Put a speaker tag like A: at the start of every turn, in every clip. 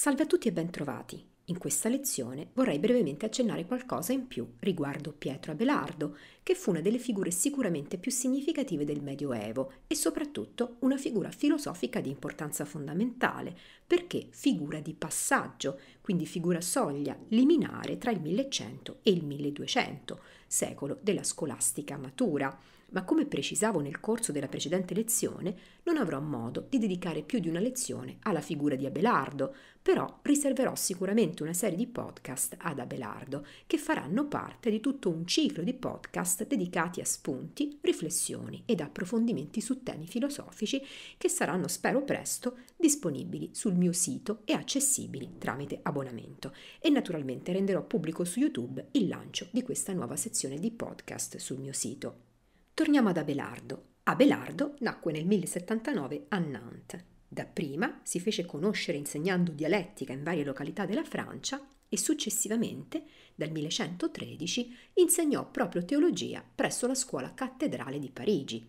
A: Salve a tutti e bentrovati. In questa lezione vorrei brevemente accennare qualcosa in più riguardo Pietro Abelardo, che fu una delle figure sicuramente più significative del Medioevo e soprattutto una figura filosofica di importanza fondamentale, perché figura di passaggio, quindi figura soglia, liminare tra il 1100 e il 1200, secolo della scolastica matura ma come precisavo nel corso della precedente lezione, non avrò modo di dedicare più di una lezione alla figura di Abelardo, però riserverò sicuramente una serie di podcast ad Abelardo, che faranno parte di tutto un ciclo di podcast dedicati a spunti, riflessioni ed approfondimenti su temi filosofici che saranno, spero presto, disponibili sul mio sito e accessibili tramite abbonamento. E naturalmente renderò pubblico su YouTube il lancio di questa nuova sezione di podcast sul mio sito. Torniamo ad Abelardo. Abelardo nacque nel 1079 a Nantes. Dapprima si fece conoscere insegnando dialettica in varie località della Francia e successivamente, dal 1113, insegnò proprio teologia presso la scuola cattedrale di Parigi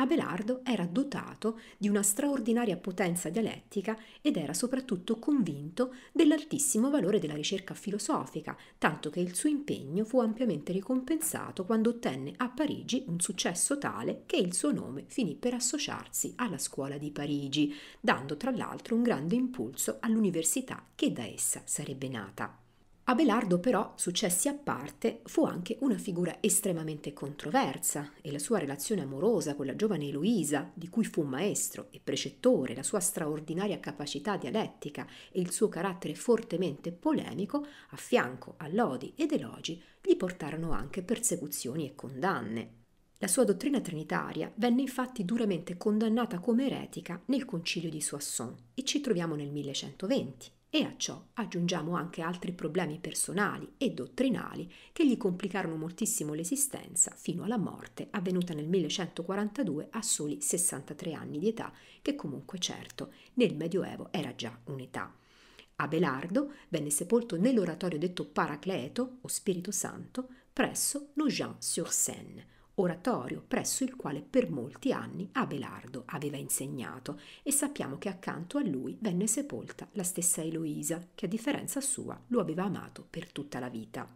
A: Abelardo era dotato di una straordinaria potenza dialettica ed era soprattutto convinto dell'altissimo valore della ricerca filosofica, tanto che il suo impegno fu ampiamente ricompensato quando ottenne a Parigi un successo tale che il suo nome finì per associarsi alla scuola di Parigi, dando tra l'altro un grande impulso all'università che da essa sarebbe nata. Abelardo però, successi a parte, fu anche una figura estremamente controversa e la sua relazione amorosa con la giovane Eloisa, di cui fu maestro e precettore, la sua straordinaria capacità dialettica e il suo carattere fortemente polemico, a fianco a lodi ed elogi, gli portarono anche persecuzioni e condanne. La sua dottrina trinitaria venne infatti duramente condannata come eretica nel concilio di Soissons e ci troviamo nel 1120 e a ciò aggiungiamo anche altri problemi personali e dottrinali che gli complicarono moltissimo l'esistenza fino alla morte avvenuta nel 1142 a soli 63 anni di età, che comunque certo nel Medioevo era già un'età. Abelardo venne sepolto nell'oratorio detto Paracleto o Spirito Santo presso Nogent-sur-Seine, oratorio presso il quale per molti anni Abelardo aveva insegnato e sappiamo che accanto a lui venne sepolta la stessa Eloisa, che a differenza sua lo aveva amato per tutta la vita.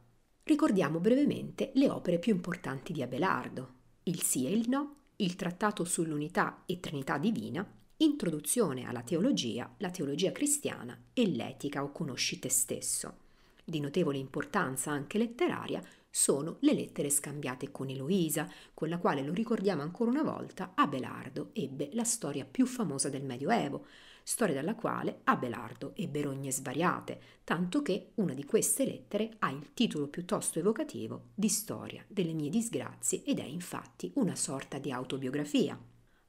A: Ricordiamo brevemente le opere più importanti di Abelardo, il sì e il no, il trattato sull'unità e trinità divina, introduzione alla teologia, la teologia cristiana e l'etica o conosci te stesso di notevole importanza anche letteraria, sono le lettere scambiate con Eloisa, con la quale, lo ricordiamo ancora una volta, Abelardo ebbe la storia più famosa del Medioevo, storia dalla quale Abelardo ebbe rogne svariate, tanto che una di queste lettere ha il titolo piuttosto evocativo di Storia delle mie disgrazie ed è infatti una sorta di autobiografia.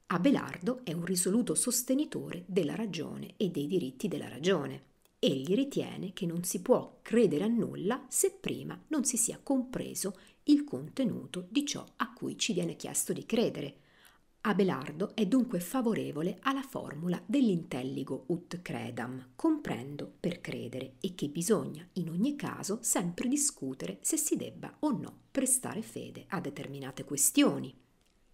A: Abelardo è un risoluto sostenitore della ragione e dei diritti della ragione egli ritiene che non si può credere a nulla se prima non si sia compreso il contenuto di ciò a cui ci viene chiesto di credere. Abelardo è dunque favorevole alla formula dell'intelligo ut credam, comprendo per credere e che bisogna in ogni caso sempre discutere se si debba o no prestare fede a determinate questioni.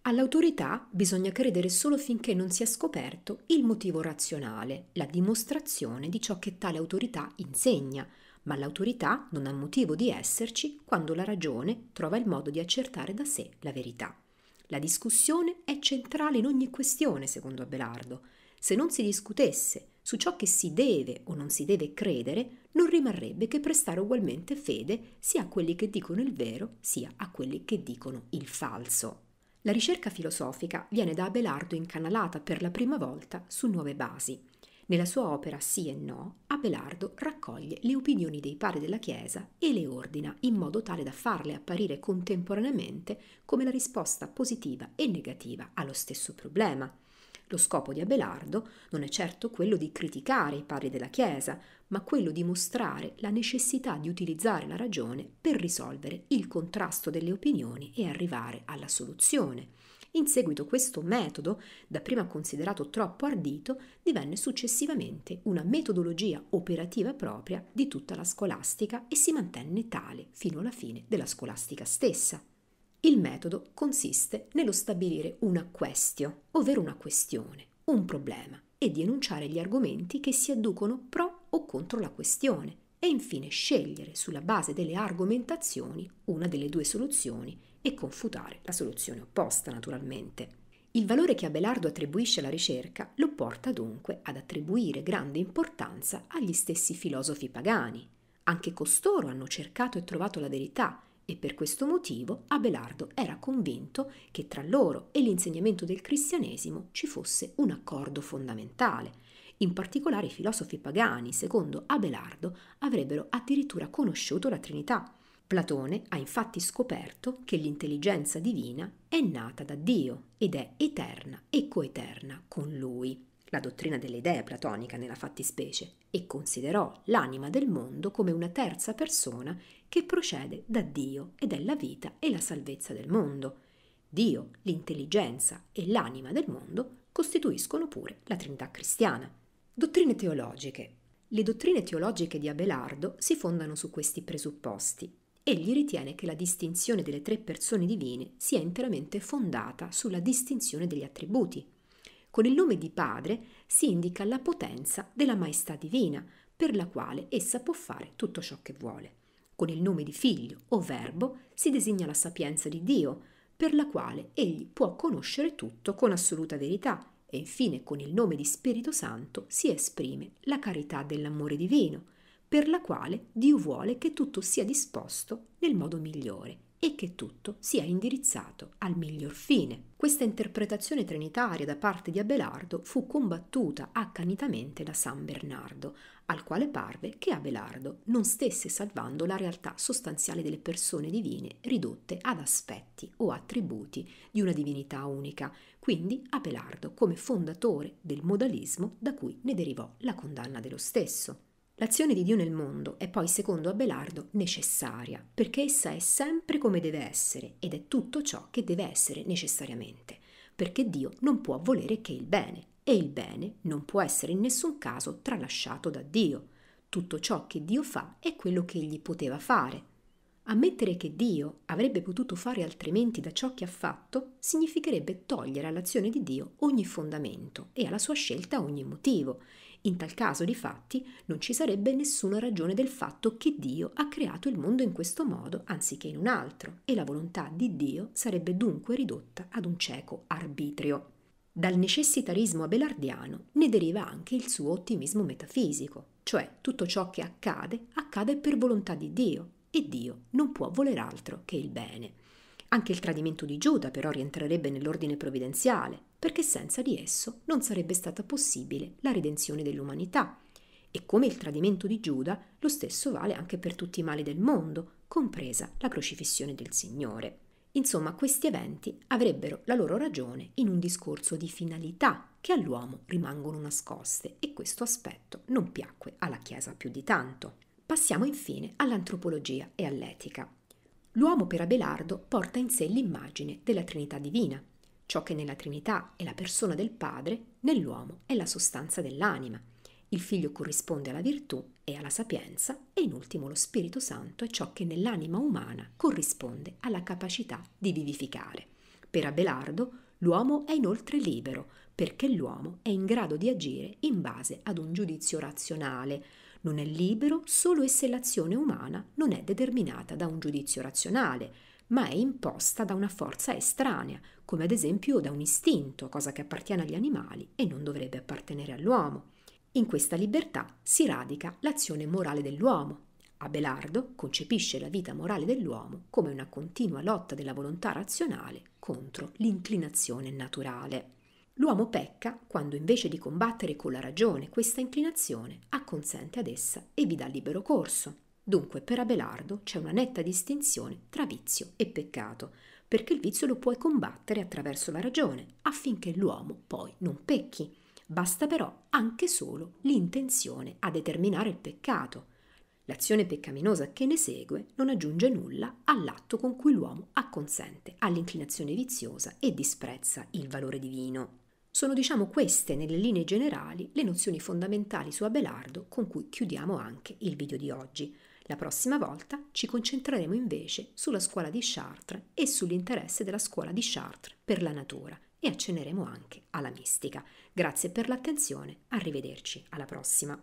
A: All'autorità bisogna credere solo finché non sia scoperto il motivo razionale, la dimostrazione di ciò che tale autorità insegna, ma l'autorità non ha motivo di esserci quando la ragione trova il modo di accertare da sé la verità. La discussione è centrale in ogni questione, secondo Abelardo. Se non si discutesse su ciò che si deve o non si deve credere, non rimarrebbe che prestare ugualmente fede sia a quelli che dicono il vero, sia a quelli che dicono il falso. La ricerca filosofica viene da Abelardo incanalata per la prima volta su nuove basi. Nella sua opera Sì e No, Abelardo raccoglie le opinioni dei padri della Chiesa e le ordina in modo tale da farle apparire contemporaneamente come la risposta positiva e negativa allo stesso problema. Lo scopo di Abelardo non è certo quello di criticare i padri della Chiesa, ma quello di mostrare la necessità di utilizzare la ragione per risolvere il contrasto delle opinioni e arrivare alla soluzione. In seguito questo metodo, dapprima considerato troppo ardito, divenne successivamente una metodologia operativa propria di tutta la scolastica e si mantenne tale fino alla fine della scolastica stessa. Il metodo consiste nello stabilire una questio, ovvero una questione, un problema, e di enunciare gli argomenti che si adducono pro o contro la questione e infine scegliere sulla base delle argomentazioni una delle due soluzioni e confutare la soluzione opposta naturalmente. Il valore che Abelardo attribuisce alla ricerca lo porta dunque ad attribuire grande importanza agli stessi filosofi pagani. Anche costoro hanno cercato e trovato la verità e per questo motivo Abelardo era convinto che tra loro e l'insegnamento del cristianesimo ci fosse un accordo fondamentale. In particolare i filosofi pagani, secondo Abelardo, avrebbero addirittura conosciuto la Trinità. Platone ha infatti scoperto che l'intelligenza divina è nata da Dio ed è eterna e coeterna con lui la dottrina delle idee platonica nella fattispecie, e considerò l'anima del mondo come una terza persona che procede da Dio ed è la vita e la salvezza del mondo. Dio, l'intelligenza e l'anima del mondo costituiscono pure la Trinità cristiana. Dottrine teologiche. Le dottrine teologiche di Abelardo si fondano su questi presupposti egli ritiene che la distinzione delle tre persone divine sia interamente fondata sulla distinzione degli attributi, con il nome di Padre si indica la potenza della maestà divina, per la quale essa può fare tutto ciò che vuole. Con il nome di Figlio o Verbo si designa la sapienza di Dio, per la quale egli può conoscere tutto con assoluta verità e infine con il nome di Spirito Santo si esprime la carità dell'amore divino, per la quale Dio vuole che tutto sia disposto nel modo migliore e che tutto sia indirizzato al miglior fine. Questa interpretazione trinitaria da parte di Abelardo fu combattuta accanitamente da San Bernardo, al quale parve che Abelardo non stesse salvando la realtà sostanziale delle persone divine ridotte ad aspetti o attributi di una divinità unica, quindi Abelardo come fondatore del modalismo da cui ne derivò la condanna dello stesso. L'azione di Dio nel mondo è poi, secondo Abelardo, necessaria, perché essa è sempre come deve essere ed è tutto ciò che deve essere necessariamente, perché Dio non può volere che il bene e il bene non può essere in nessun caso tralasciato da Dio. Tutto ciò che Dio fa è quello che egli poteva fare. Ammettere che Dio avrebbe potuto fare altrimenti da ciò che ha fatto significherebbe togliere all'azione di Dio ogni fondamento e alla sua scelta ogni motivo in tal caso, difatti, non ci sarebbe nessuna ragione del fatto che Dio ha creato il mondo in questo modo anziché in un altro, e la volontà di Dio sarebbe dunque ridotta ad un cieco arbitrio. Dal necessitarismo abelardiano ne deriva anche il suo ottimismo metafisico, cioè tutto ciò che accade accade per volontà di Dio e Dio non può voler altro che il bene. Anche il tradimento di Giuda però rientrerebbe nell'ordine provvidenziale, perché senza di esso non sarebbe stata possibile la redenzione dell'umanità. E come il tradimento di Giuda, lo stesso vale anche per tutti i mali del mondo, compresa la crocifissione del Signore. Insomma, questi eventi avrebbero la loro ragione in un discorso di finalità che all'uomo rimangono nascoste e questo aspetto non piacque alla Chiesa più di tanto. Passiamo infine all'antropologia e all'etica. L'uomo per Abelardo porta in sé l'immagine della Trinità divina. Ciò che nella Trinità è la persona del Padre, nell'uomo è la sostanza dell'anima. Il Figlio corrisponde alla virtù e alla sapienza e in ultimo lo Spirito Santo è ciò che nell'anima umana corrisponde alla capacità di vivificare. Per Abelardo l'uomo è inoltre libero perché l'uomo è in grado di agire in base ad un giudizio razionale, non è libero solo e se l'azione umana non è determinata da un giudizio razionale, ma è imposta da una forza estranea, come ad esempio da un istinto, cosa che appartiene agli animali e non dovrebbe appartenere all'uomo. In questa libertà si radica l'azione morale dell'uomo. Abelardo concepisce la vita morale dell'uomo come una continua lotta della volontà razionale contro l'inclinazione naturale. L'uomo pecca quando invece di combattere con la ragione questa inclinazione acconsente ad essa e vi dà libero corso. Dunque per Abelardo c'è una netta distinzione tra vizio e peccato, perché il vizio lo puoi combattere attraverso la ragione, affinché l'uomo poi non pecchi. Basta però anche solo l'intenzione a determinare il peccato. L'azione peccaminosa che ne segue non aggiunge nulla all'atto con cui l'uomo acconsente all'inclinazione viziosa e disprezza il valore divino. Sono diciamo queste nelle linee generali le nozioni fondamentali su Abelardo con cui chiudiamo anche il video di oggi. La prossima volta ci concentreremo invece sulla scuola di Chartres e sull'interesse della scuola di Chartres per la natura e accenneremo anche alla mistica. Grazie per l'attenzione, arrivederci alla prossima.